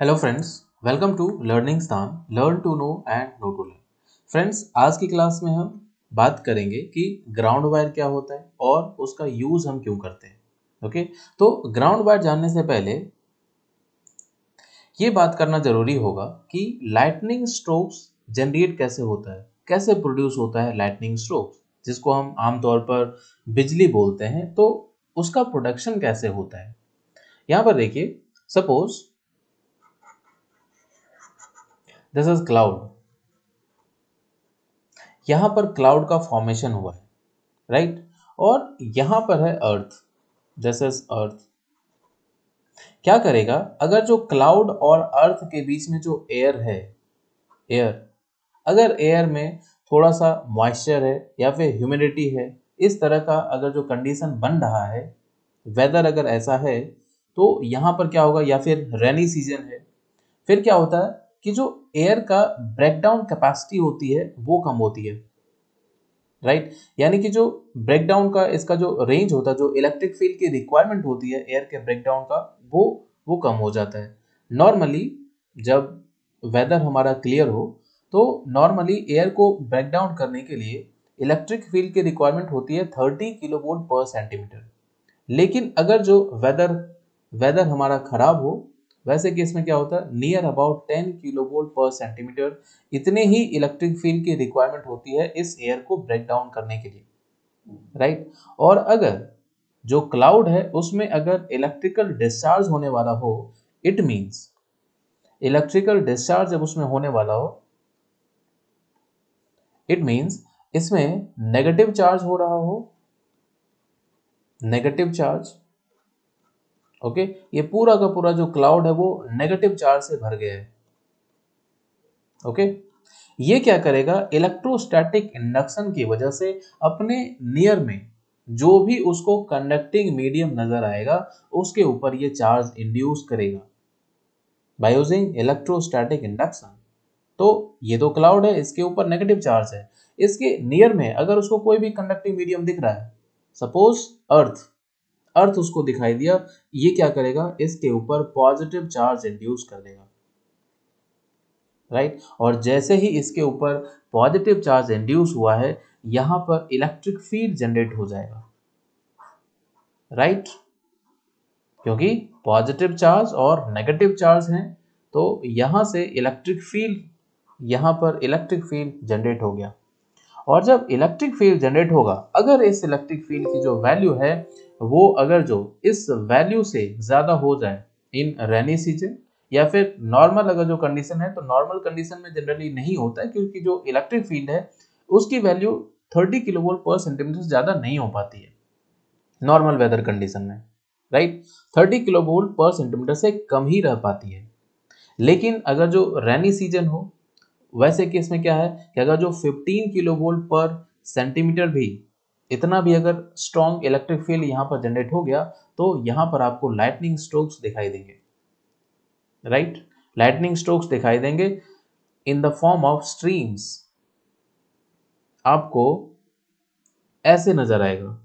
Hello friends welcome to learning Sthan learn to know and know to learn friends आज की class में हम बात करेंगे कि ग्राउंड वायर क्या होता है और उसका यूज हम क्यों करते हैं ओके तो ग्राउंड वायर जानने से पहले ये बात करना जरूरी होगा कि लाइटनिंग स्ट्रोक्स जनरेट कैसे होता है कैसे प्रोड्यूस होता है लाइटनिंग स्ट्रोक्स जिसको हम आमतौर पर बिजली बोलते हैं तो उसका प्रोडक्शन कैसे होता है यहाँ पर देखिए सपोज दिस इज क्लाउड यहां पर क्लाउड का फॉर्मेशन हुआ है राइट right? और यहां पर है अर्थ दिस इज अर्थ क्या करेगा अगर जो क्लाउड और अर्थ के बीच में जो एयर है एयर अगर एयर में थोड़ा सा मॉइस्चर है या फिर ह्यूमिडिटी है इस तरह का अगर जो कंडीशन बन रहा है वेदर अगर ऐसा है तो यहाँ पर क्या होगा या फिर रेनी सीजन है फिर क्या होता है कि जो एयर का ब्रेकडाउन कैपेसिटी होती है वो कम होती है राइट right? यानी कि जो ब्रेकडाउन का इसका जो रेंज होता है जो इलेक्ट्रिक फील्ड की रिक्वायरमेंट होती है एयर के ब्रेकडाउन का वो वो कम हो जाता है नॉर्मली जब वेदर हमारा क्लियर हो तो नॉर्मली एयर को ब्रेकडाउन करने के लिए इलेक्ट्रिक फील्ड की रिक्वायरमेंट होती है thirty kilo volt per centimetre लेकिन अगर जो वेदर वेदर हमारा खराब हो वैसे केस में क्या होता है near about ten kilovolt per centimetre इतने ही इलेक्ट्रिक फील्ड की रिक्वायरमेंट होती है इस एयर को ब्रेक डाउन करने के लिए राइट right? और अगर जो क्लाउड है उसमें अगर इलेक्ट्रिकल डिस्चार्ज होने वाला हो इट मीन्स इलेक्ट्रिकल डिस्चार्ज जब उसमें होने वाला हो इट मीन्स इसमें नेगेटिव चार्ज हो रहा हो नेगेटिव चार्ज ओके ये पूरा का पूरा जो क्लाउड है वो नेगेटिव चार्ज से भर गया है ओके ये क्या करेगा इलेक्ट्रोस्टैटिक इंडक्शन की वजह से अपने नियर में जो भी उसको कंडक्टिंग मीडियम नजर आएगा उसके ऊपर ये चार्ज इंड्यूस करेगा बाय यूजिंग इलेक्ट्रोस्टैटिक इंडक्शन तो ये तो क्लाउड है इसके ऊपर नेगेटिव चार्ज है इसके नियर में अगर उसको कोई भी कंडक्टिंग मीडियम दिख रहा है सपोज अर्थ अर्थ उसको दिखाई दिया ये क्या करेगा इसके ऊपर पॉजिटिव चार्ज इंड्यूस कर देगा राइट और जैसे ही इसके ऊपर पॉजिटिव चार्ज इंड्यूस हुआ है यहां पर इलेक्ट्रिक फील्ड जनरेट हो जाएगा राइट क्योंकि पॉजिटिव चार्ज और नेगेटिव चार्ज हैं तो यहां से इलेक्ट्रिक फील्ड यहां पर इलेक्ट्रिक फील्ड जनरेट हो गया और जब इलेक्ट्रिक फील्ड जनरेट होगा अगर इस इलेक्ट्रिक फील्ड की जो वैल्यू है वो अगर जो इस वैल्यू से ज़्यादा हो जाए इन रेनी सीजन या फिर नॉर्मल अगर जो कंडीशन है तो नॉर्मल कंडीशन में जनरली नहीं होता है क्योंकि जो इलेक्ट्रिक फील्ड है उसकी वैल्यू 30 किलोवोल्ट पर सेंटीमीटर से ज़्यादा नहीं हो पाती है नॉर्मल वेदर कंडीशन में राइट 30 किलोवोल्ट पर सेंटीमीटर से कम ही रह पाती है लेकिन अगर जो रेनी सीजन हो वैसे केस में क्या है कि अगर जो 15 किलो वोल्ट पर सेंटीमीटर भी इतना भी अगर स्ट्रॉन्ग इलेक्ट्रिक फील्ड यहां पर जनरेट हो गया तो यहां पर आपको लाइटनिंग स्ट्रोक्स दिखाई देंगे राइट लाइटनिंग स्ट्रोक्स दिखाई देंगे in the form of streams आपको ऐसे नजर आएगा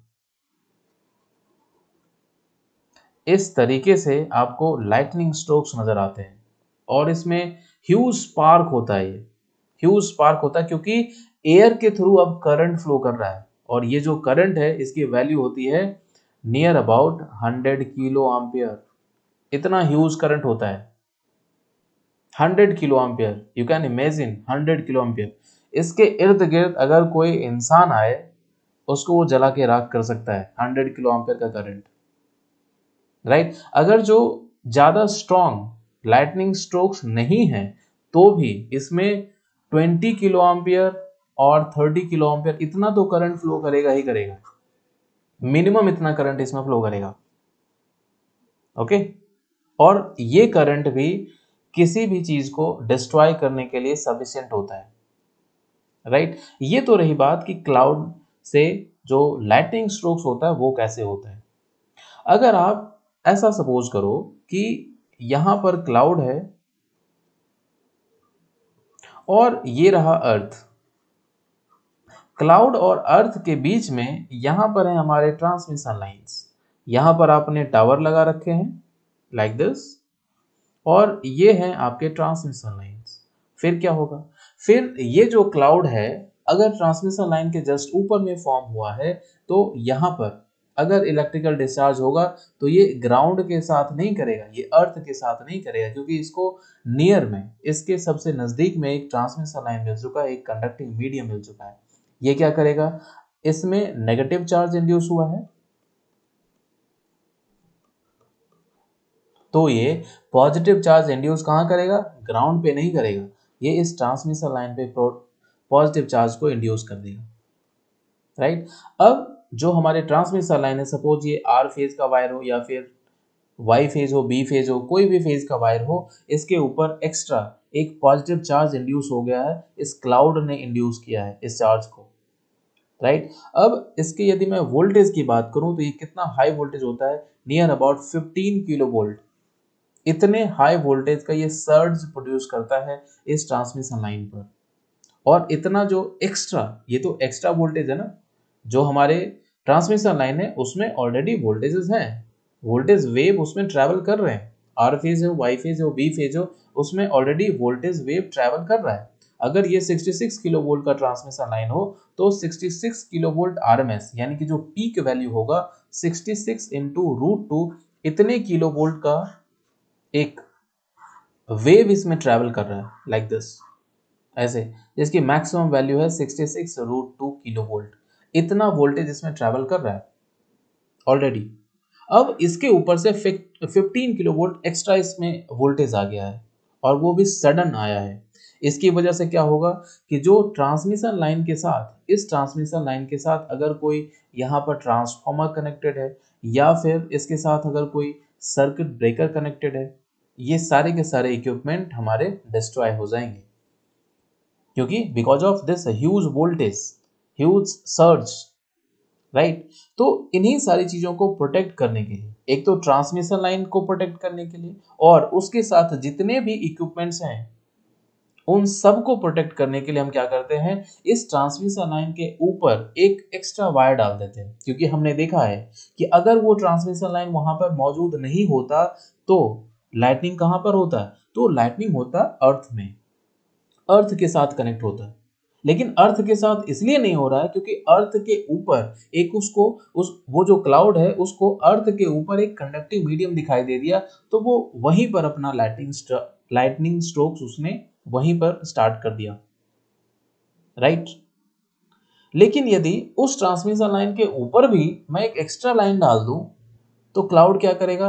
इस तरीके से आपको लाइटनिंग स्ट्रोक्स नजर आते हैं और इसमें ह्यूज स्पार्क होता है ये ह्यूज स्पार्क होता है क्योंकि एयर के थ्रू अब करंट फ्लो कर रहा है और ये जो करंट है इसकी वैल्यू होती है near about hundred kilo ampere इतना ह्यूज करंट होता है hundred kilo ampere you can imagine hundred kilo ampere इसके इर्द गिर्द अगर कोई इंसान आए उसको वो जला के राख कर सकता है हंड्रेड किलो आम्पियर का करंट राइट right? अगर जो ज़्यादा स्ट्रॉन्ग लाइटनिंग स्ट्रोक्स नहीं है तो भी इसमें 20 किलो एम्पियर और 30 किलो एम्पियर इतना तो करंट फ्लो करेगा ही करेगा मिनिमम इतना करंट इसमें फ्लो करेगा ओके और ये करंट भी किसी भी चीज को डिस्ट्रॉय करने के लिए सफिशियंट होता है राइट right? ये तो रही बात कि क्लाउड से जो लाइटिंग स्ट्रोक्स होता है वो कैसे होता है अगर आप ऐसा सपोज करो कि यहां पर क्लाउड है और ये रहा अर्थ क्लाउड और अर्थ के बीच में यहाँ पर है हमारे ट्रांसमिशन लाइन्स यहाँ पर आपने टावर लगा रखे हैं लाइक दिस और ये हैं आपके ट्रांसमिशन लाइन्स फिर क्या होगा फिर ये जो क्लाउड है अगर ट्रांसमिशन लाइन के जस्ट ऊपर में फॉर्म हुआ है तो यहाँ पर अगर इलेक्ट्रिकल डिस्चार्ज होगा तो ये ग्राउंड के साथ नहीं करेगा ये अर्थ के साथ नहीं करेगा क्योंकि इसको नियर में इसके सबसे नज़दीक में एक ट्रांसमिशन लाइन मिल चुका है एक कंडक्टिंग मीडियम मिल चुका है ये क्या करेगा इसमें नेगेटिव चार्ज इंड्यूस हुआ है तो ये पॉजिटिव चार्ज इंड्यूस कहां करेगा ग्राउंड पे नहीं करेगा ये इस ट्रांसमिशन लाइन पे पॉजिटिव चार्ज को इंड्यूस कर देगा राइट अब जो हमारे ट्रांसमिशन लाइन है सपोज ये आर फेज का वायर हो या फिर वाई फेज हो बी फेज हो कोई भी फेज का वायर हो इसके ऊपर एक्स्ट्रा एक पॉजिटिव चार्ज इंड्यूस हो गया है इस क्लाउड ने इंड्यूस किया है इस चार्ज को राइट अब इसके यदि मैं वोल्टेज की बात करूं तो ये कितना हाई वोल्टेज होता है नियर अबाउट 15 किलो वोल्ट इतने हाई वोल्टेज का ये सर्ज प्रोड्यूस करता है इस ट्रांसमिशन लाइन पर और इतना जो एक्स्ट्रा ये तो एक्स्ट्रा वोल्टेज है ना जो हमारे ट्रांसमिशन लाइन है उसमें ऑलरेडी वोल्टेजेस हैं वोल्टेज वेव उसमें ट्रैवल कर रहे हैं आर फेज हो वाई फेज हो बी फेज हो उसमें ऑलरेडी वोल्टेज वेव ट्रैवल कर रहा है अगर ये 66 किलो वोल्ट का ट्रांसमिशन लाइन हो तो 66 किलो वोल्ट आर यानी कि जो पीक वैल्यू होगा 66 सिक्स इंटू रूट टू इतने किलो वोल्ट का एक वेव इसमें ट्रैवल कर रहा है लाइक like दिस ऐसे जिसकी मैक्सिमम वैल्यू है 66 six root two kilo volt इतना वोल्टेज इसमें ट्रेवल कर रहा है ऑलरेडी अब इसके ऊपर से फिफ्टीन किलो वोल्ट एक्स्ट्रा इसमें वोल्टेज आ गया है और वो भी सडन आया है इसकी वजह से क्या होगा कि जो ट्रांसमिशन लाइन के साथ इस ट्रांसमिशन लाइन के साथ अगर कोई यहाँ पर ट्रांसफॉर्मर कनेक्टेड है या फिर इसके साथ अगर कोई सर्किट ब्रेकर कनेक्टेड है ये सारे के सारे इक्विपमेंट हमारे डिस्ट्रॉय हो जाएंगे क्योंकि because of this huge voltage huge surge right तो इन्हीं सारी चीज़ों को प्रोटेक्ट करने के लिए एक तो ट्रांसमिशन लाइन को प्रोटेक्ट करने के लिए और उसके साथ जितने भी इक्विपमेंट्स हैं उन सब को प्रोटेक्ट करने के लिए हम क्या करते हैं इस ट्रांसमिशन लाइन के ऊपर एक एक्स्ट्रा वायर डाल देते हैं क्योंकि हमने देखा है कि अगर वो ट्रांसमिशन लाइन वहां पर मौजूद नहीं होता तो लाइटनिंग कहां पर होता तो लाइटनिंग होता अर्थ में अर्थ के साथ कनेक्ट होता लेकिन अर्थ के साथ इसलिए नहीं हो रहा है क्योंकि अर्थ के ऊपर एक उसको उस वो जो क्लाउड है उसको अर्थ के ऊपर एक कंडक्टिव मीडियम दिखाई दे दिया तो वो वहीं पर अपना लाइटिंग लाइटनिंग स्ट्रोक्स उसने वहीं पर स्टार्ट कर दिया राइट लेकिन यदि उस ट्रांसमिशन लाइन के ऊपर भी मैं एक एक्स्ट्रा लाइन डाल दूं तो क्लाउड क्या करेगा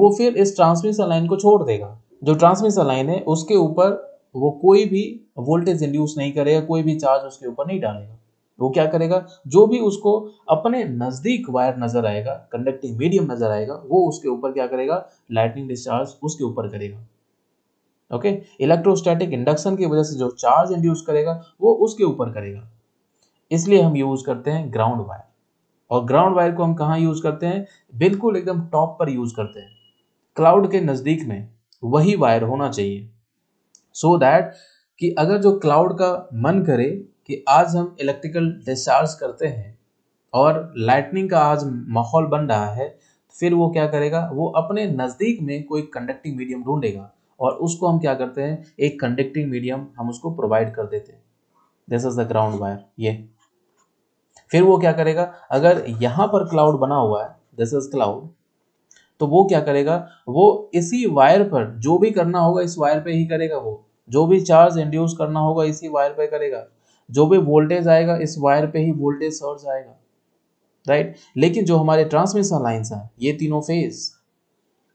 वो फिर इस ट्रांसमिशन लाइन को छोड़ देगा जो ट्रांसमिशन लाइन है उसके ऊपर तो वो कोई भी वोल्टेज इंड्यूस नहीं करेगा कोई भी चार्ज उसके ऊपर नहीं डालेगा वो क्या करेगा जो भी उसको अपने नज़दीक वायर नज़र आएगा कंडक्टिंग मीडियम नज़र आएगा वो उसके ऊपर क्या करेगा लाइटनिंग डिस्चार्ज उसके ऊपर करेगा ओके इलेक्ट्रोस्टैटिक इंडक्शन की वजह से जो चार्ज इंड्यूस करेगा वो उसके ऊपर करेगा इसलिए हम यूज करते हैं ग्राउंड वायर और ग्राउंड वायर को हम कहाँ यूज करते हैं बिल्कुल एकदम टॉप पर यूज करते हैं क्लाउड के नज़दीक में वही वायर होना चाहिए सो so दैट कि अगर जो क्लाउड का मन करे कि आज हम इलेक्ट्रिकल डिस्चार्ज करते हैं और लाइटनिंग का आज माहौल बन रहा है फिर वो क्या करेगा वो अपने नज़दीक में कोई कंडक्टिंग मीडियम ढूंढेगा और उसको हम क्या करते हैं एक कंडक्टिंग मीडियम हम उसको प्रोवाइड कर देते हैं this is the ground wire ये फिर वो क्या करेगा अगर यहाँ पर क्लाउड बना हुआ है दिस इज क्लाउड तो वो क्या करेगा वो इसी वायर पर जो भी करना होगा इस वायर पे ही करेगा वो जो भी चार्ज इंड्यूस करना होगा इसी वायर पे करेगा जो भी वोल्टेज आएगा इस वायर पे ही वोल्टेज सर्ज आएगा राइट लेकिन जो हमारे ट्रांसमिशन लाइन्स हैं ये तीनों phase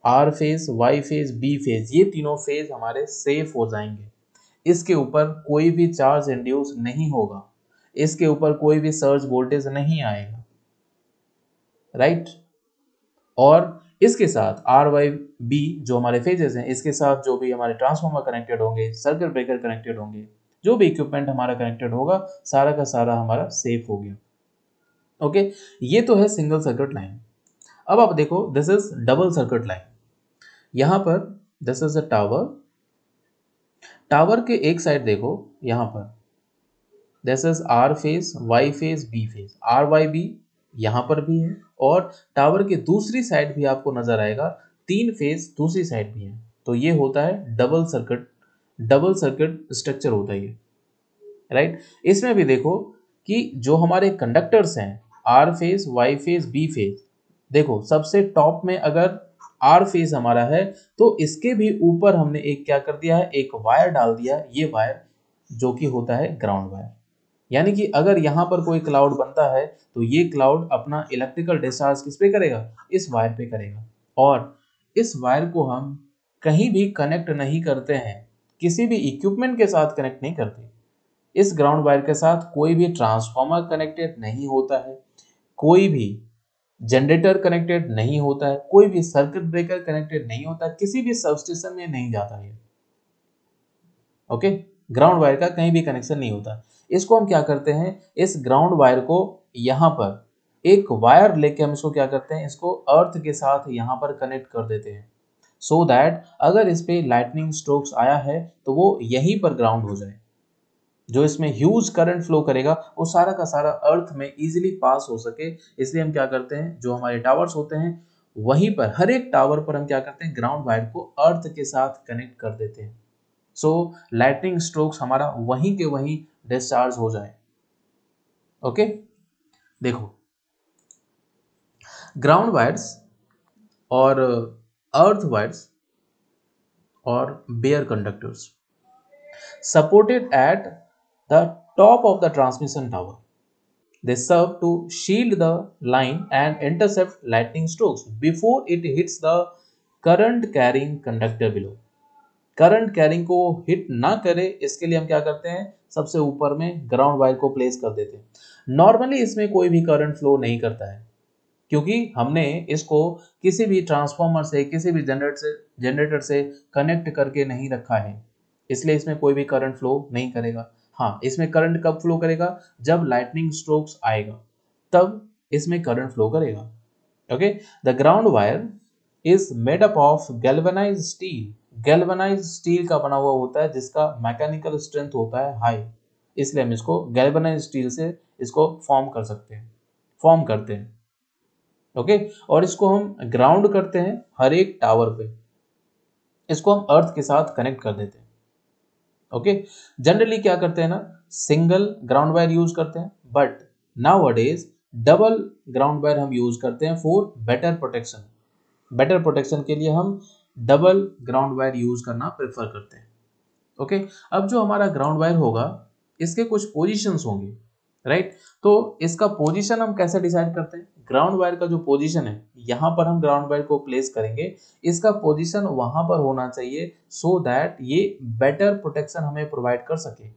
R phase Y phase B phase ये तीनों फेज हमारे सेफ हो जाएंगे इसके ऊपर कोई भी चार्ज इंड्यूस नहीं होगा इसके ऊपर कोई भी सर्ज वोल्टेज नहीं आएगा राइट right? और इसके साथ आर वाई बी जो हमारे फेजेस हैं इसके साथ जो भी हमारे ट्रांसफार्मर कनेक्टेड होंगे सर्किट ब्रेकर कनेक्टेड होंगे जो भी इक्विपमेंट हमारा कनेक्टेड होगा सारा का सारा हमारा सेफ हो गया ओके ये तो है सिंगल सर्किट लाइन अब आप देखो this is double circuit line यहाँ पर this is a tower tower के एक साइड देखो यहाँ पर this is R phase Y phase B phase R Y B यहाँ पर भी है और टावर के दूसरी साइड भी आपको नजर आएगा तीन फेज दूसरी साइड भी है तो ये होता है double circuit double circuit structure होता है ये राइट इसमें भी देखो कि जो हमारे कंडक्टर्स हैं R phase Y phase B phase देखो सबसे टॉप में अगर आर फेज हमारा है तो इसके भी ऊपर हमने एक क्या कर दिया है एक वायर डाल दिया ये वायर जो कि होता है ग्राउंड वायर यानी कि अगर यहाँ पर कोई क्लाउड बनता है तो ये क्लाउड अपना इलेक्ट्रिकल डिस्चार्ज किस पे करेगा इस वायर पे करेगा और इस वायर को हम कहीं भी कनेक्ट नहीं करते हैं किसी भी इक्विपमेंट के साथ कनेक्ट नहीं करते इस ग्राउंड वायर के साथ कोई भी ट्रांसफार्मर कनेक्टेड नहीं होता है कोई भी जनरेटर कनेक्टेड नहीं होता है कोई भी सर्किट ब्रेकर कनेक्टेड नहीं होता किसी भी सबस्टेशन में नहीं जाता है ओके ग्राउंड वायर का कहीं भी कनेक्शन नहीं होता इसको हम क्या करते हैं इस ग्राउंड वायर को यहाँ पर एक वायर लेके हम इसको क्या करते हैं इसको अर्थ के साथ यहाँ पर कनेक्ट कर देते हैं सो so दैट अगर इस पर लाइटनिंग स्ट्रोक्स आया है तो वो यहीं पर ग्राउंड हो जाए जो इसमें ह्यूज करंट फ्लो करेगा वो सारा का सारा अर्थ में इजीली पास हो सके इसलिए हम क्या करते हैं जो हमारे टावर्स होते हैं वहीं पर हर एक टावर पर हम क्या करते हैं ग्राउंड वायर को अर्थ के साथ कनेक्ट कर देते हैं सो लाइटनिंग स्ट्रोक्स हमारा वहीं के वहीं डिस्चार्ज हो जाए ओके देखो ग्राउंड वायर्स और अर्थ uh, वायर्स और bare conductors supported at the top of the transmission tower they serve to shield the line and intercept lightning strokes before it hits the current carrying conductor below current carrying को hit ना करे इसके लिए हम क्या करते हैं सबसे ऊपर में ग्राउंड वायर को प्लेस कर देते हैं नॉर्मली इसमें कोई भी करंट फ्लो नहीं करता है क्योंकि हमने इसको किसी भी ट्रांसफार्मर से किसी भी जनरेटर से जनरेटर से कनेक्ट करके नहीं रखा है इसलिए इसमें कोई भी करंट फ्लो नहीं करेगा हाँ इसमें करंट कब फ्लो करेगा जब लाइटनिंग स्ट्रोक्स आएगा तब इसमें करंट फ्लो करेगा okay the ground wire is made up of galvanise steel galvanise steel का बना हुआ होता है जिसका मैकेनिकल स्ट्रेंथ होता है हाई इसलिए हम इसको गैल्वनाइज स्टील से इसको फॉर्म कर सकते हैं फॉर्म करते हैं ओके और इसको हम ग्राउंड करते हैं हर एक टावर पे इसको हम अर्थ के साथ कनेक्ट कर देते हैं ओके जनरली क्या करते हैं ना सिंगल ग्राउंड वायर यूज करते हैं but nowadays double ground wire हम यूज करते हैं for better protection better protection के लिए हम डबल ग्राउंड वायर यूज करना प्रेफर करते हैं ओके okay? अब जो हमारा ग्राउंड वायर होगा इसके कुछ पोजीशंस होंगे राइट तो इसका पोजीशन हम कैसे डिसाइड करते हैं ग्राउंड वायर का जो पोजीशन है यहाँ पर हम ग्राउंड वायर को प्लेस करेंगे इसका पोजीशन वहां पर होना चाहिए सो so दैट ये बेटर प्रोटेक्शन हमें प्रोवाइड कर सके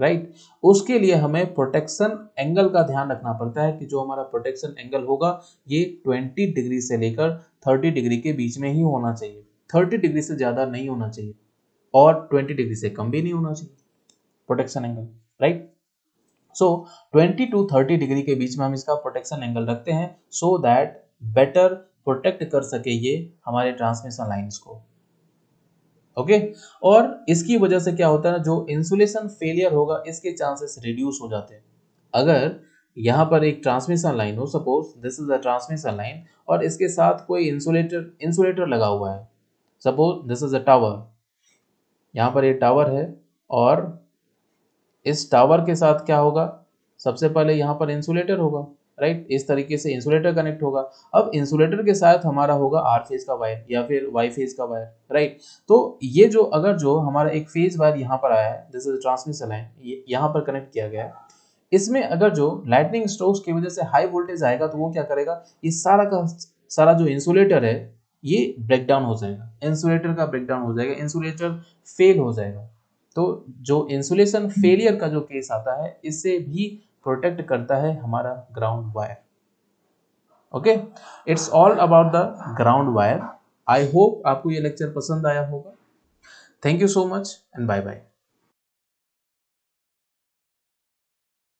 राइट उसके लिए हमें प्रोटेक्शन एंगल का ध्यान रखना पड़ता है कि जो हमारा प्रोटेक्शन एंगल होगा ये 20 डिग्री से लेकर 30 डिग्री के बीच में ही होना चाहिए 30 डिग्री से ज़्यादा नहीं होना चाहिए और 20 डिग्री से कम भी नहीं होना चाहिए protection angle right so 20 to 30 degree के बीच में हम इसका प्रोटेक्शन एंगल रखते हैं सो दैट बेटर प्रोटेक्ट कर सके ये हमारे ट्रांसमिशन लाइन्स को ओके और इसकी वजह से क्या होता है जो इंसुलेशन फेलियर होगा इसके चांसेस रिड्यूस हो जाते हैं अगर यहाँ पर एक ट्रांसमिशन लाइन हो suppose this is a transmission line और इसके साथ कोई इंसुलेटर इंसुलेटर लगा हुआ है suppose this is a tower यहाँ पर ये टावर है और इस टावर के साथ क्या होगा सबसे पहले यहाँ पर इंसुलेटर होगा राइट इस तरीके से इंसुलेटर कनेक्ट होगा अब इंसुलेटर के साथ हमारा होगा आर फेज का वायर या फिर वाई फेज का वायर राइट तो ये जो अगर जो हमारा एक फेज वायर यहाँ पर आया है दिस इज ट्रांसमिशन लाइन यहाँ पर कनेक्ट किया गया है इसमें अगर जो लाइटनिंग स्ट्रोक्स की वजह से हाई वोल्टेज आएगा तो वो क्या करेगा ये सारा का सारा जो इंसुलेटर है ये ब्रेकडाउन हो जाएगा इंसुलेटर का ब्रेकडाउन हो जाएगा इंसुलेटर फेल हो जाएगा तो जो इंसुलेशन फेलियर का जो केस आता है इससे भी प्रोटेक्ट करता है हमारा ground wire okay it's all about the ground wire I hope आपको ये लेक्चर पसंद आया होगा thank you so much and bye bye